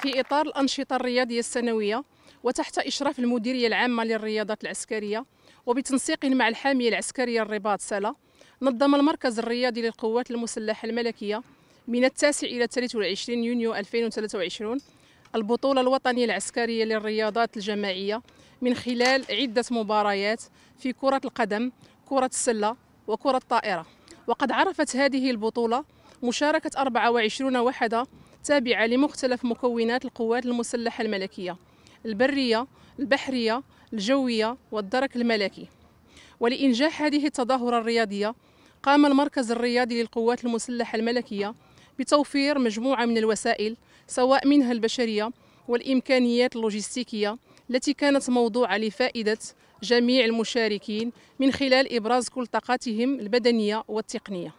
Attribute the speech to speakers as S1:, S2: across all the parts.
S1: في إطار الأنشطة الرياضية السنوية وتحت إشراف المديرية العامة للرياضات العسكرية وبتنسيق مع الحامية العسكرية الرباط سلا نظم المركز الرياضي للقوات المسلحة الملكية من التاسع إلى 23 يونيو 2023 البطولة الوطنية العسكرية للرياضات الجماعية من خلال عدة مباريات في كرة القدم، كرة السلة وكرة الطائرة وقد عرفت هذه البطولة مشاركة 24 وحدة تابعة لمختلف مكونات القوات المسلحة الملكية البرية البحرية الجوية والدرك الملكي ولإنجاح هذه التظاهرة الرياضية قام المركز الرياضي للقوات المسلحة الملكية بتوفير مجموعة من الوسائل سواء منها البشرية والإمكانيات اللوجستيكية التي كانت موضوعة لفائدة جميع المشاركين من خلال إبراز كل طاقاتهم البدنية والتقنية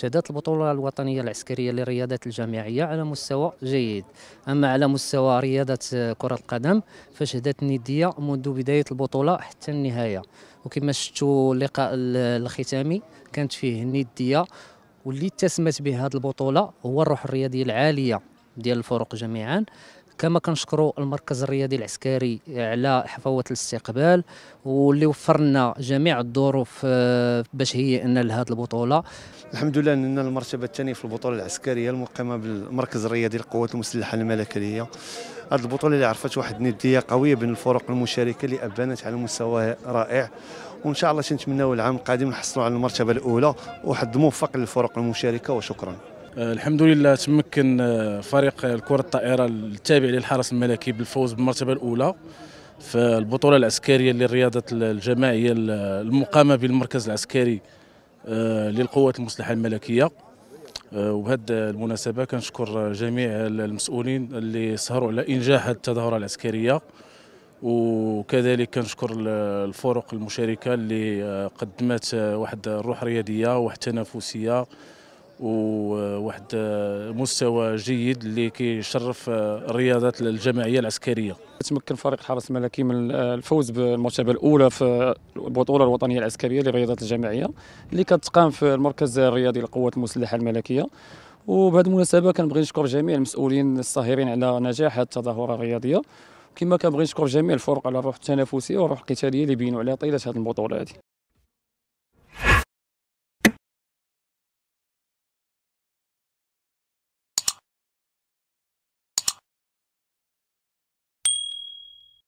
S2: شهدت البطوله الوطنيه العسكريه للرياضات الجامعيه على مستوى جيد اما على مستوى رياضه كره القدم فشهدت نديه منذ بدايه البطوله حتى النهايه وكما شفتوا اللقاء الختامي كانت فيه نديه واللي اتسمت به هذه البطوله هو الروح الرياضيه العاليه ديال الفرق جميعا كما كنشكروا المركز الرياضي العسكري على حفاوه الاستقبال واللي وفر لنا جميع الظروف باش هي ان لهذه البطوله الحمد لله اننا المرتبه الثانيه في البطوله العسكريه المقيمه بالمركز الرياضي للقوات المسلحه الملكيه هذه البطوله اللي عرفت واحد النديه قويه بين الفرق المشاركه اللي ابانت على مستوى رائع وان شاء الله تنتمناو العام القادم نحصلوا على المرتبه الاولى وحد موفق للفرق المشاركه وشكرا آه، الحمد لله
S3: تمكن آه، فريق الكره الطائره التابع للحرس الملكي بالفوز بالمرتبه الاولى في البطوله العسكريه للرياضه الجماعيه المقامه بالمركز العسكري آه، للقوات المسلحه الملكيه وبهذه المناسبه كنشكر جميع المسؤولين اللي سهروا على انجاح التظاهره العسكريه وكذلك كنشكر الفرق المشاركه اللي قدمت واحد الروح رياضيه واحد التنافسيه وواحد
S4: مستوى جيد اللي كيشرف الرياضات الجماعيه العسكريه تمكن فريق حرس الملكي من الفوز بالمرتبه الاولى في البطوله الوطنيه العسكريه للرياضات الجماعيه اللي كتقام في المركز الرياضي للقوات المسلحه الملكيه وبهذه المناسبه كنبغي نشكر جميع المسؤولين الصاهرين على نجاح هذه التظاهره الرياضيه كما كنبغي نشكر جميع الفرق على الروح التنافسيه والروح القتاليه اللي بينوا عليها طيله هذه البطوله هذه